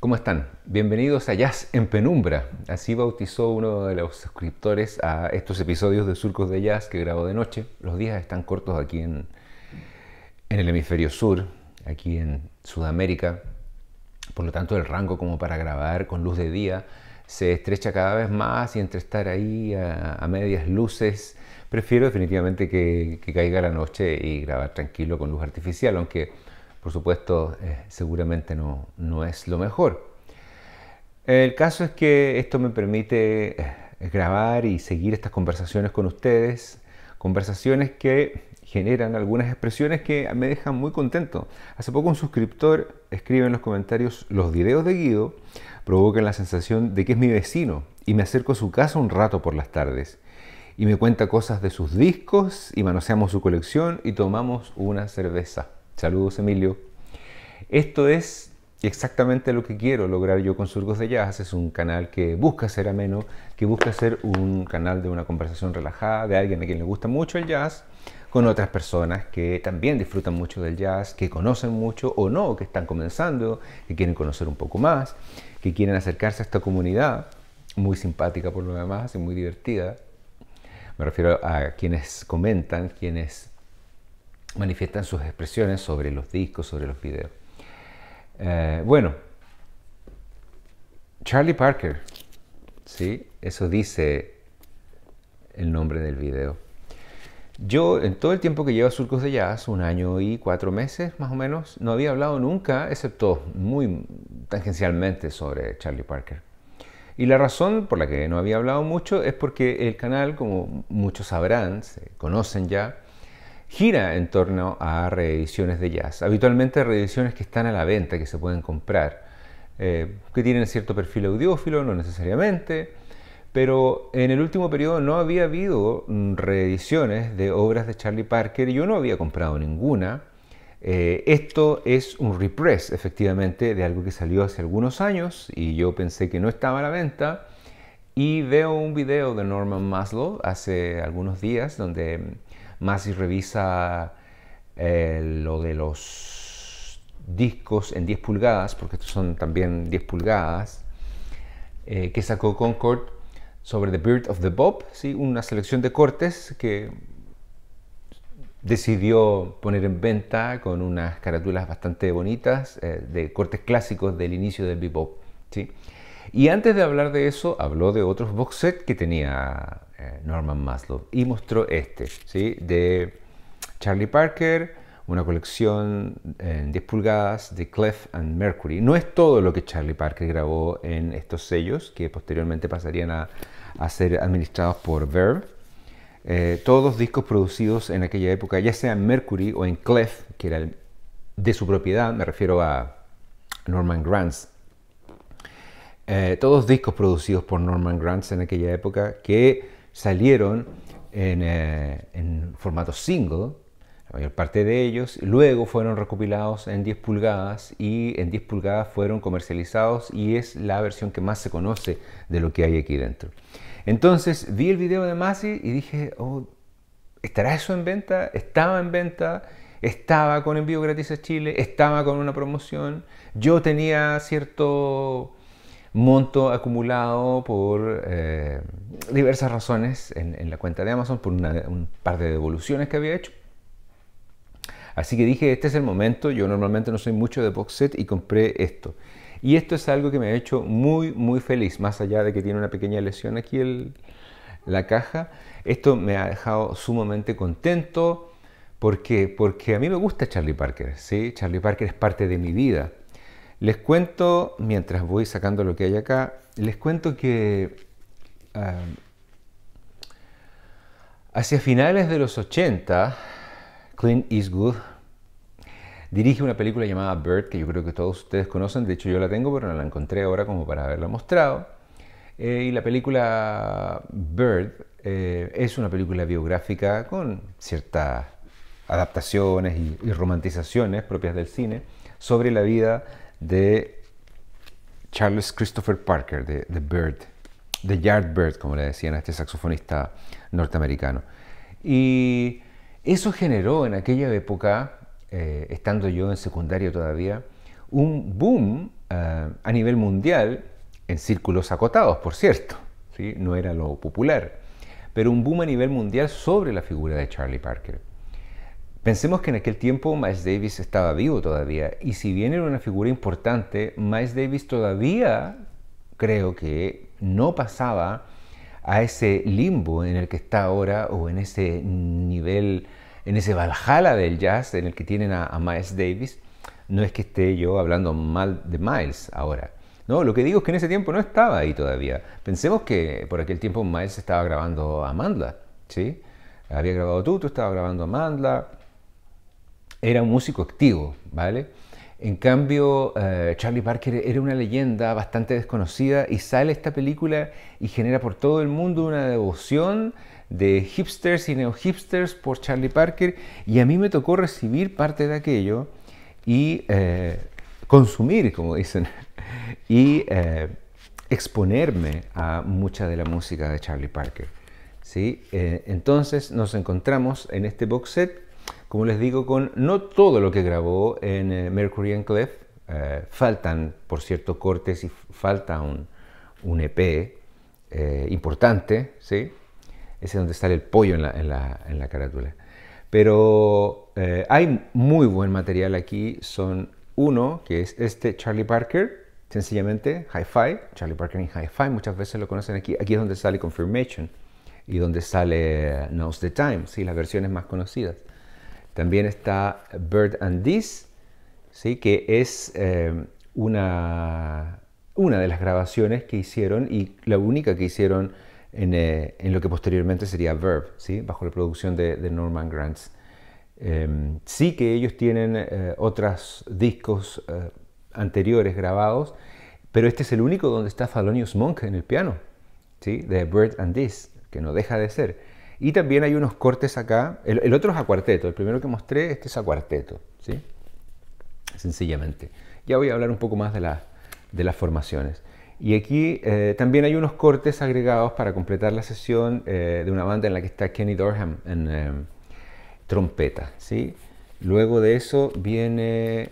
¿Cómo están? Bienvenidos a Jazz en Penumbra. Así bautizó uno de los suscriptores a estos episodios de Surcos de Jazz que grabo de noche. Los días están cortos aquí en, en el hemisferio sur, aquí en Sudamérica. Por lo tanto, el rango como para grabar con luz de día se estrecha cada vez más y entre estar ahí a, medias luces, prefiero definitivamente que, que caiga la noche y grabar tranquilo con luz artificial, aunque por supuesto, eh, seguramente no, no, es lo mejor. El caso es que esto me permite eh, grabar y seguir estas conversaciones con ustedes, conversaciones que generan algunas expresiones que me dejan muy contento. Hace poco un suscriptor escribe en los comentarios, los videos de Guido provocan la sensación de que es mi vecino y me acerco a su casa un rato por las tardes y me cuenta cosas de sus discos y manoseamos su colección y tomamos una cerveza. Saludos Emilio. Esto es exactamente lo que quiero lograr yo con Surgos de Jazz. Es un canal que busca ser ameno, que busca ser un canal de una conversación relajada, de alguien a quien le gusta mucho el jazz, con otras personas que también disfrutan mucho del jazz, que conocen mucho o no, que están comenzando, que quieren conocer un poco más, que quieren acercarse a esta comunidad, muy simpática por lo demás y muy divertida. Me refiero a quienes comentan, quienes manifiestan sus expresiones sobre los discos, sobre los videos. Eh, bueno, Charlie Parker, ¿sí? Eso dice el nombre del video. Yo, en todo el tiempo que llevo a Surcos de Jazz, un año y cuatro meses más o menos, no había hablado nunca, excepto muy tangencialmente, sobre Charlie Parker. Y la razón por la que no había hablado mucho es porque el canal, como muchos sabrán, se conocen ya, gira en torno a reediciones de jazz. Habitualmente reediciones que están a la venta, que se pueden comprar, eh, que tienen cierto perfil audiófilo, no necesariamente, pero en el último periodo no había habido mm, reediciones de obras de Charlie Parker, yo no había comprado ninguna. Eh, esto es un repress, efectivamente, de algo que salió hace algunos años y yo pensé que no estaba a la venta. Y veo un video de Norman Maslow hace algunos días donde más revisa eh, lo de los discos en 10 pulgadas, porque estos son también 10 pulgadas, eh, que sacó Concord sobre The Birth of the Bob, ¿sí? una selección de cortes que decidió poner en venta con unas carátulas bastante bonitas eh, de cortes clásicos del inicio del bebop. ¿sí? Y antes de hablar de eso, habló de otros box sets que tenía eh, Norman Maslow y mostró este, ¿sí? de Charlie Parker, una colección eh, en 10 pulgadas de Clef and Mercury. No es todo lo que Charlie Parker grabó en estos sellos, que posteriormente pasarían a, ser administrados por Verve. Eh, todos discos producidos en aquella época, ya sea en Mercury o en Clef, que era de su propiedad, me refiero a Norman Granz. todos discos producidos por Norman Granz en aquella época que salieron eh, en, formato single, la mayor parte de ellos, luego fueron recopilados en 10 pulgadas y en 10 pulgadas fueron comercializados y es la versión que más se conoce de lo que hay aquí dentro. Entonces vi el video de Masi y dije, oh, ¿estará eso en venta? Estaba en venta, estaba con envío gratis a Chile, estaba con una promoción, yo tenía cierto monto acumulado por eh, diversas razones en, la cuenta de Amazon, por un par de devoluciones que había hecho. Así que dije, este es el momento, yo normalmente no soy mucho de box set y compré esto. Y esto es algo que me ha hecho muy, muy feliz, más allá de que tiene una pequeña lesión aquí la caja. Esto me ha dejado sumamente contento. ¿Por qué? Porque a mí me gusta Charlie Parker, ¿sí? Charlie Parker es parte de mi vida. Les cuento, mientras voy sacando lo que hay acá, les cuento que ah, hacia finales de los 80, Clint Eastwood dirige una película llamada Bird, que yo creo que todos ustedes conocen, de hecho yo la tengo, pero no la encontré ahora como para haberla mostrado. Eh, y la película Bird eh, es una película biográfica con ciertas adaptaciones y, y romantizaciones propias del cine sobre la vida de Charles Christopher Parker, de, The Bird, The Yard Bird, como le decían a este saxofonista norteamericano. Y eso generó en aquella época, eh, estando yo en secundario todavía, un boom eh, a nivel mundial, en círculos acotados, por cierto, ¿sí? no era lo popular, pero un boom a nivel mundial sobre la figura de Charlie Parker. Pensemos que en aquel tiempo Miles Davis estaba vivo todavía y si bien era una figura importante, Miles Davis todavía creo que no pasaba a ese limbo en el que está ahora o en ese nivel, en ese Valhalla del jazz en el que tienen a, Miles Davis. No es que esté yo hablando mal de Miles ahora. No, lo que digo es que en ese tiempo no estaba ahí todavía. Pensemos que por aquel tiempo Miles estaba grabando a Amanda, ¿sí? Había grabado tú, tú estabas grabando a Mandla, era un músico activo, ¿vale? En cambio, eh, Charlie Parker era una leyenda bastante desconocida y sale esta película y genera por todo el mundo una devoción de hipsters y neo-hipsters por Charlie Parker y a mí me tocó recibir parte de aquello y eh, consumir, como dicen, y eh, exponerme a mucha de la música de Charlie Parker. ¿sí? entonces nos encontramos en este box set como les digo, con no todo lo que grabó en eh, Mercury and Clef. Eh, faltan, por cierto, cortes y falta un, un EP eh, importante, ¿sí? Ese es donde sale el pollo en la, en la, en la carátula. Pero hay muy buen material aquí. Son uno, que es este Charlie Parker, sencillamente, Hi-Fi, Charlie Parker en Hi-Fi, muchas veces lo conocen aquí. Aquí es donde sale Confirmation y donde sale Now's the Time, ¿sí? las versiones más conocidas. También está Bird and This, ¿sí? que es em, una, de las grabaciones que hicieron y la única que hicieron en, eh, lo que posteriormente sería Verb, ¿sí? bajo la producción de, Norman Granz. Em, sí que ellos tienen eh, otros discos eh, anteriores grabados, pero este es el único donde está Thelonious Monk en el piano, ¿sí? de Bird and This, que no deja de ser. Y también hay unos cortes acá. El, otro es a cuarteto. El primero que mostré, este es a cuarteto. ¿sí? Sencillamente. Ya voy a hablar un poco más de, las formaciones. Y aquí eh, también hay unos cortes agregados para completar la sesión eh, de una banda en la que está Kenny Dorham en eh, trompeta. ¿sí? Luego de eso viene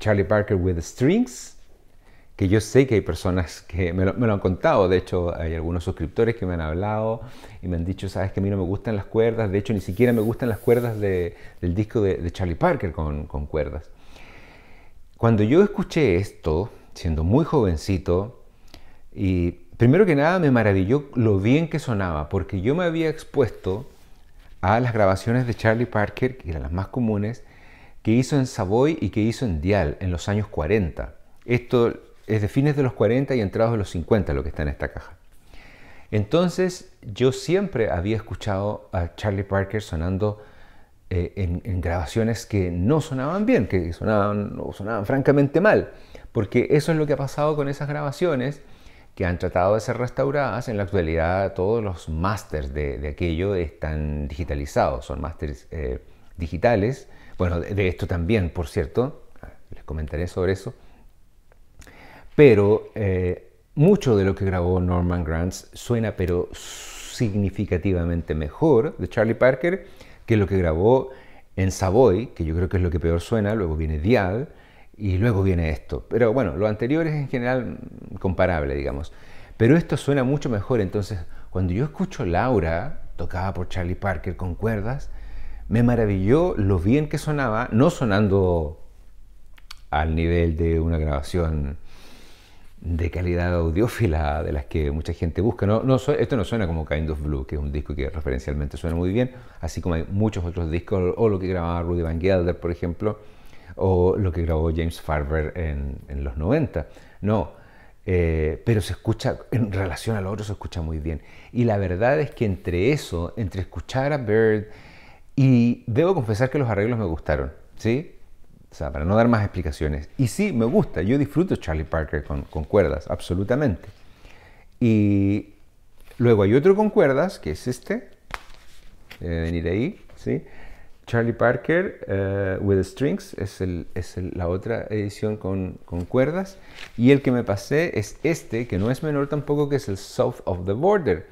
Charlie Parker with Strings que yo sé que hay personas que me lo, han contado, de hecho hay algunos suscriptores que me han hablado y me han dicho, sabes que a mí no me gustan las cuerdas, de hecho ni siquiera me gustan las cuerdas del disco de, Charlie Parker con, cuerdas. Cuando yo escuché esto, siendo muy jovencito, y primero que nada me maravilló lo bien que sonaba, porque yo me había expuesto a las grabaciones de Charlie Parker, que eran las más comunes, que hizo en Savoy y que hizo en Dial en los años 40. Esto es de fines de los 40 y entrados de los 50 lo que está en esta caja. Entonces yo siempre había escuchado a Charlie Parker sonando eh, en, grabaciones que no sonaban bien, que sonaban, sonaban francamente mal, porque eso es lo que ha pasado con esas grabaciones que han tratado de ser restauradas. En la actualidad todos los masters de, aquello están digitalizados, son masters eh, digitales. Bueno, de esto también, por cierto, les comentaré sobre eso pero eh, mucho de lo que grabó Norman Granz suena pero significativamente mejor de Charlie Parker que lo que grabó en Savoy, que yo creo que es lo que peor suena, luego viene Dial y luego viene esto. Pero bueno, lo anterior es en general comparable, digamos. Pero esto suena mucho mejor, entonces cuando yo escucho Laura, tocada por Charlie Parker con cuerdas, me maravilló lo bien que sonaba, no sonando al nivel de una grabación de calidad audiófila de las que mucha gente busca. No, esto no suena como Kind of Blue, que es un disco que referencialmente suena muy bien, así como hay muchos otros discos, o lo que grababa Rudy Van Gelder, por ejemplo, o lo que grabó James Farber en, los 90. No, eh, pero se escucha, en relación a lo otro, se escucha muy bien. Y la verdad es que entre eso, entre escuchar a Bird, y debo confesar que los arreglos me gustaron, ¿sí? O sea, para no dar más explicaciones. Y sí, me gusta, yo disfruto Charlie Parker con, cuerdas, absolutamente. Y luego hay otro con cuerdas, que es este. Debe venir ahí, ¿sí? Charlie Parker eh, with Strings es, la otra edición con, cuerdas. Y el que me pasé es este, que no es menor tampoco, que es el South of the Border,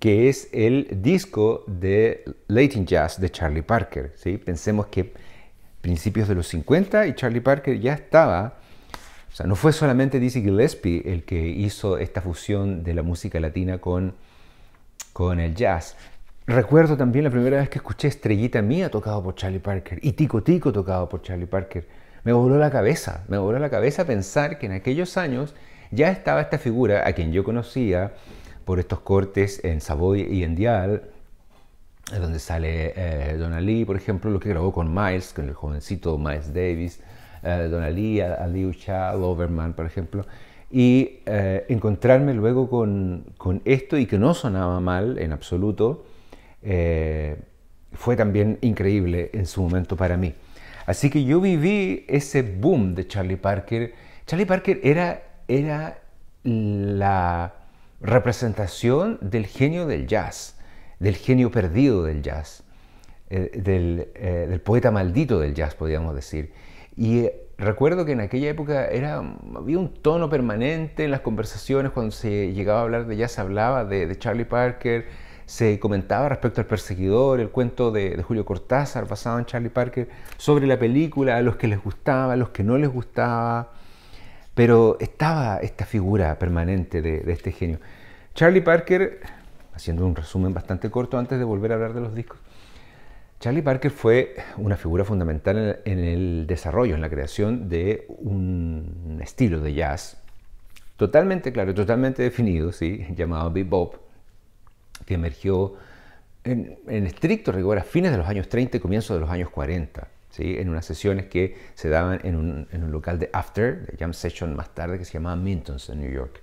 que es el disco de Latin Jazz de Charlie Parker. ¿sí? Pensemos que principios de los 50 y Charlie Parker ya estaba, o sea, no fue solamente Dizzy Gillespie el que hizo esta fusión de la música latina con, con el jazz. Recuerdo también la primera vez que escuché Estrellita Mía tocado por Charlie Parker y Tico Tico tocado por Charlie Parker. Me voló la cabeza, me voló la cabeza pensar que en aquellos años ya estaba esta figura a quien yo conocía por estos cortes en Savoy y en Dial, donde sale eh, Lee, por ejemplo, lo que grabó con Miles, con el jovencito Miles Davis, eh, Donna Lee, Aliu por ejemplo, y eh, encontrarme luego con, con, esto y que no sonaba mal en absoluto, eh, fue también increíble en su momento para mí. Así que yo viví ese boom de Charlie Parker. Charlie Parker era, era la representación del genio del jazz del genio perdido del jazz, eh, eh, del, poeta maldito del jazz, podríamos decir. Y eh, recuerdo que en aquella época era, había un tono permanente en las conversaciones, cuando se llegaba a hablar de jazz, se hablaba de, Charlie Parker, se comentaba respecto al perseguidor, el cuento de, Julio Cortázar basado en Charlie Parker, sobre la película, a los que les gustaba, a los que no les gustaba, pero estaba esta figura permanente de este genio. Charlie Parker haciendo un resumen bastante corto antes de volver a hablar de los discos. Charlie Parker fue una figura fundamental en el desarrollo, en la creación de un estilo de jazz totalmente claro, totalmente definido, ¿sí? llamado bebop, que emergió en, estricto rigor a fines de los años 30 y comienzos de los años 40, ¿sí? en unas sesiones que se daban en un, en un local de After, de Jam Session más tarde, que se llamaba Minton's en New York.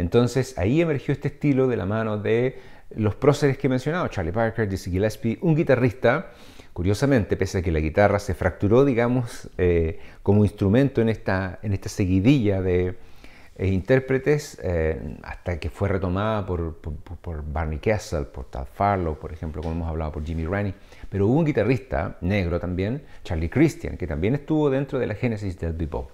Entonces ahí emergió este estilo de la mano de los próceres que he mencionado, Charlie Parker, Dizzy Gillespie, un guitarrista, curiosamente, pese a que la guitarra se fracturó, digamos, eh, como instrumento en esta, seguidilla de eh, intérpretes, eh, hasta que fue retomada por, Barney Kessel, por Todd Farlow, por ejemplo, como hemos hablado, por Jimmy Rennie, pero hubo un guitarrista negro también, Charlie Christian, que también estuvo dentro de la génesis del bebop.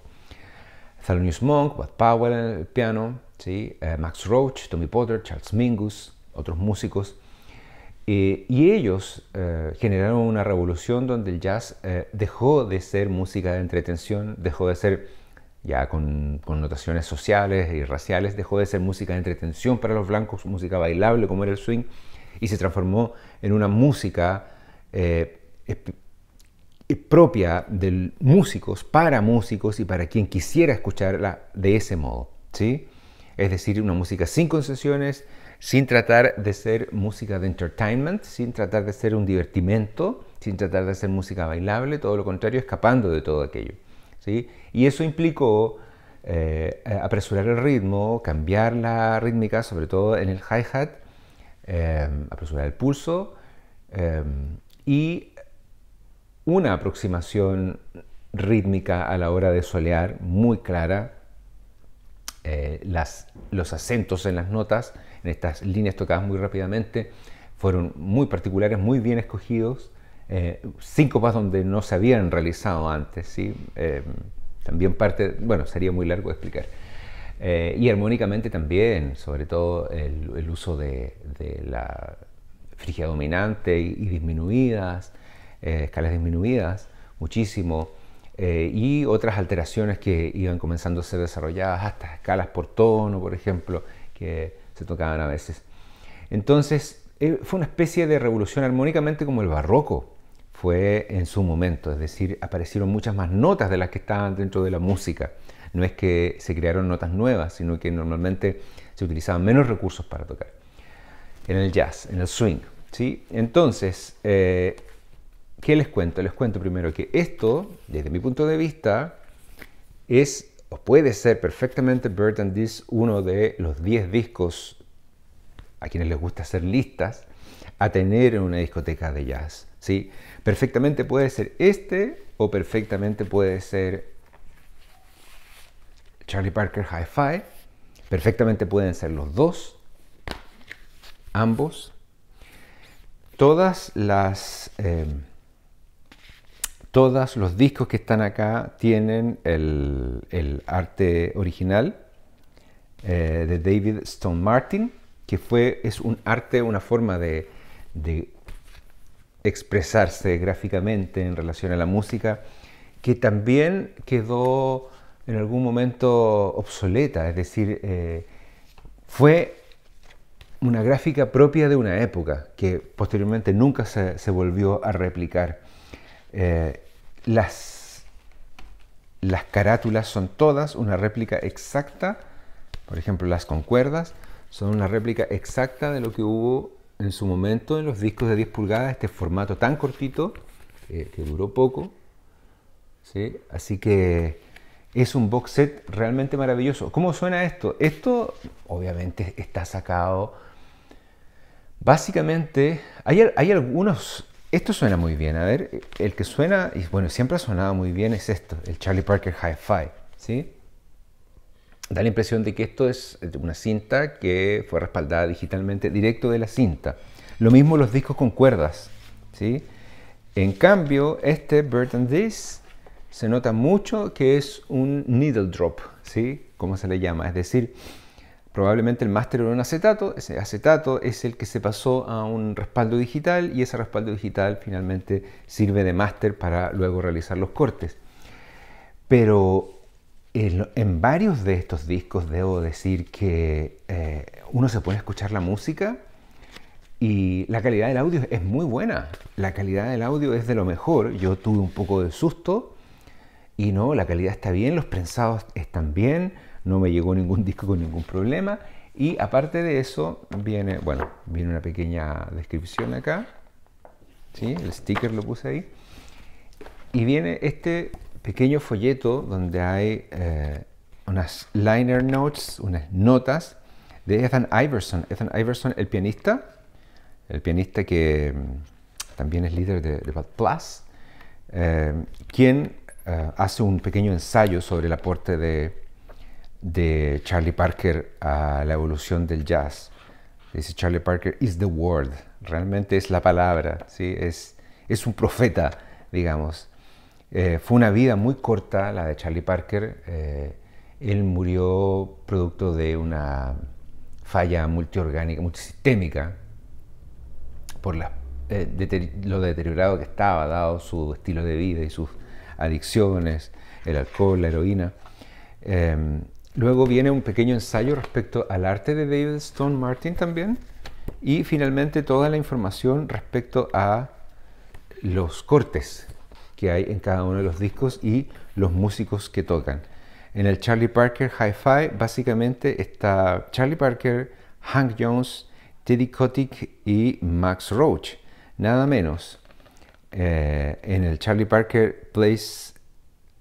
Thelonious Monk, Bud Powell en el piano, eh, Max Roach, Tommy Potter, Charles Mingus, otros músicos. Eh, y ellos eh, generaron una revolución donde el jazz dejó de ser música de entretención, dejó de ser, ya con connotaciones sociales y raciales, dejó de ser música de entretención para los blancos, música bailable como era el swing, y se transformó en una música propia de músicos, para músicos y para quien quisiera escucharla de ese modo. ¿sí? es decir, una música sin concesiones, sin tratar de ser música de entertainment, sin tratar de ser un divertimento, sin tratar de ser música bailable, todo lo contrario, escapando de todo aquello. Y eso implicó eh, apresurar el ritmo, cambiar la rítmica, sobre todo en el hi-hat, eh, apresurar el pulso eh, y una aproximación rítmica a la hora de solear muy clara eh, los acentos en las notas, en estas líneas tocadas muy rápidamente, fueron muy particulares, muy bien escogidos, eh, cinco síncopas donde no se habían realizado antes, ¿sí? Eh, también parte, bueno, sería muy largo explicar. y armónicamente también, sobre todo el, uso de, la frigia dominante y disminuidas, escalas disminuidas, muchísimo. Eh, y otras alteraciones que iban comenzando a ser desarrolladas, hasta escalas por tono, por ejemplo, que se tocaban a veces. Entonces, eh, fue una especie de revolución armónicamente como el barroco fue en su momento, es decir, aparecieron muchas más notas de las que estaban dentro de la música. No es que se crearon notas nuevas, sino que normalmente se utilizaban menos recursos para tocar. En el jazz, en el swing. ¿sí? Entonces, eh, ¿Qué les cuento? Les cuento primero que esto, desde mi punto de vista, es o puede ser perfectamente Burton and uno de los 10 discos a quienes les gusta hacer listas a tener en una discoteca de jazz. ¿sí? Perfectamente puede ser este o perfectamente puede ser Charlie Parker Hi-Fi. Perfectamente pueden ser los dos, ambos. Todas las... Eh, todos los discos que están acá tienen el, arte original eh, de David Stone Martin, que fue, es un arte, una forma de, expresarse gráficamente en relación a la música, que también quedó en algún momento obsoleta, es decir, eh, fue una gráfica propia de una época que posteriormente nunca se volvió a replicar. Eh, las, las carátulas son todas una réplica exacta, por ejemplo las concuerdas, son una réplica exacta de lo que hubo en su momento en los discos de 10 pulgadas, este formato tan cortito, eh, que duró poco. Así que es un box set realmente maravilloso. ¿Cómo suena esto? Esto obviamente está sacado... Básicamente, hay algunos esto suena muy bien. A ver, el que suena, y bueno, siempre ha sonado muy bien es esto, el Charlie Parker Hi-Fi, ¿sí? Da la impresión de que esto es una cinta que fue respaldada digitalmente directo de la cinta. Lo mismo los discos con cuerdas, ¿sí? En cambio, este Bird and This se nota mucho que es un needle drop, ¿sí? Como se le llama, es decir, probablemente el máster era un acetato, ese acetato es el que se pasó a un respaldo digital y ese respaldo digital finalmente sirve de máster para luego realizar los cortes. Pero en, varios de estos discos debo decir que eh, uno se puede escuchar la música y la calidad del audio es muy buena. La calidad del audio es de lo mejor. Yo tuve un poco de susto y no, la calidad está bien, los prensados están bien, no me llegó ningún disco con ningún problema. Y aparte de eso, viene, bueno, viene una pequeña descripción acá. ¿sí? El sticker lo puse ahí. Y viene este pequeño folleto donde hay eh, unas liner notes, unas notas de Ethan Iverson. Ethan Iverson, el pianista, el pianista que mm, también es líder de, Bad Plus, eh, quien eh, hace un pequeño ensayo sobre el aporte de de Charlie Parker a la evolución del jazz. Dice Charlie Parker, is the word, realmente es la palabra, ¿sí? es, es un profeta, digamos. Eh, fue una vida muy corta la de Charlie Parker. Eh, él murió producto de una falla multiorgánica, multisistémica, por la, eh, lo deteriorado que estaba, dado su estilo de vida y sus adicciones, el alcohol, la heroína. Luego viene un pequeño ensayo respecto al arte de David Stone Martin también. Y finalmente toda la información respecto a los cortes que hay en cada uno de los discos y los músicos que tocan. En el Charlie Parker Hi-Fi básicamente está Charlie Parker, Hank Jones, Teddy Kotick y Max Roach, nada menos. Eh, en el Charlie Parker Place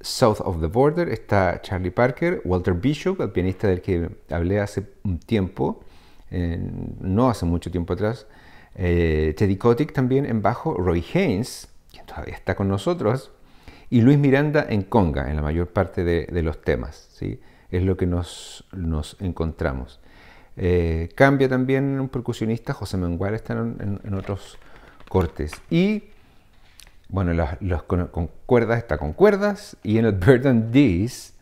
South of the Border está Charlie Parker, Walter Bishop, el pianista del que hablé hace un tiempo, eh, no hace mucho tiempo atrás, eh, Teddy Kotick también en bajo, Roy Haynes, quien todavía está con nosotros, y Luis Miranda en conga, en la mayor parte de, los temas. ¿sí? Es lo que nos, encontramos. Eh, cambia también un percusionista, José Mengual está en, en otros cortes. Y bueno, los, con, cuerdas está con cuerdas y en el Burden This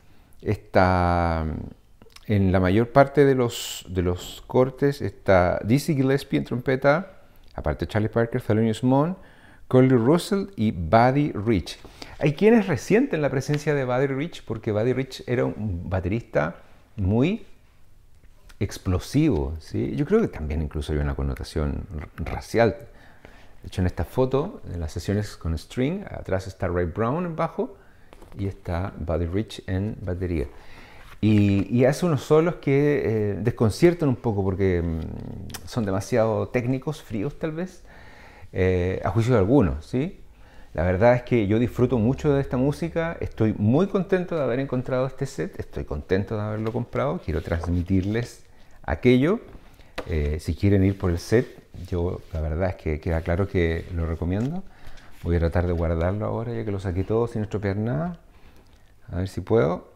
está en la mayor parte de los, de los cortes está Dizzy Gillespie en trompeta, aparte Charlie Parker, Thelonious Monk, Curly Russell y Buddy Rich. Hay quienes resienten la presencia de Buddy Rich porque Buddy Rich era un baterista muy explosivo. ¿sí? Yo creo que también incluso hay una connotación racial hecho, en esta foto, en las sesiones con string, atrás está Ray Brown en bajo y está Buddy Rich en batería. Y, hace unos solos que eh, desconciertan un poco porque mm, son demasiado técnicos, fríos tal vez, eh, a juicio de algunos, ¿sí? La verdad es que yo disfruto mucho de esta música, estoy muy contento de haber encontrado este set, estoy contento de haberlo comprado, quiero transmitirles aquello. Eh, si quieren ir por el set, yo la verdad es que queda claro que lo recomiendo. Voy a tratar de guardarlo ahora ya que lo saqué todo sin estropear nada. A ver si puedo.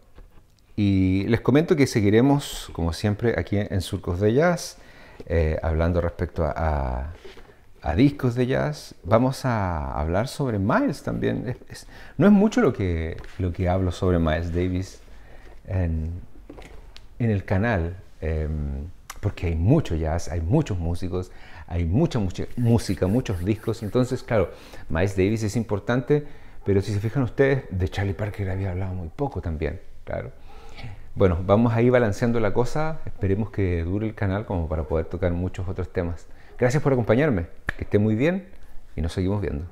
Y les comento que seguiremos, como siempre, aquí en Surcos de Jazz, eh, hablando respecto a, discos de jazz. Vamos a hablar sobre Miles también. no es mucho lo que, lo que hablo sobre Miles Davis en, el canal, em, porque hay mucho jazz, hay muchos músicos, hay mucha, mucha música, muchos discos. Entonces, claro, Miles Davis es importante, pero si se fijan ustedes, de Charlie Parker había hablado muy poco también, claro. Bueno, vamos a ir balanceando la cosa, esperemos que dure el canal como para poder tocar muchos otros temas. Gracias por acompañarme, que esté muy bien y nos seguimos viendo.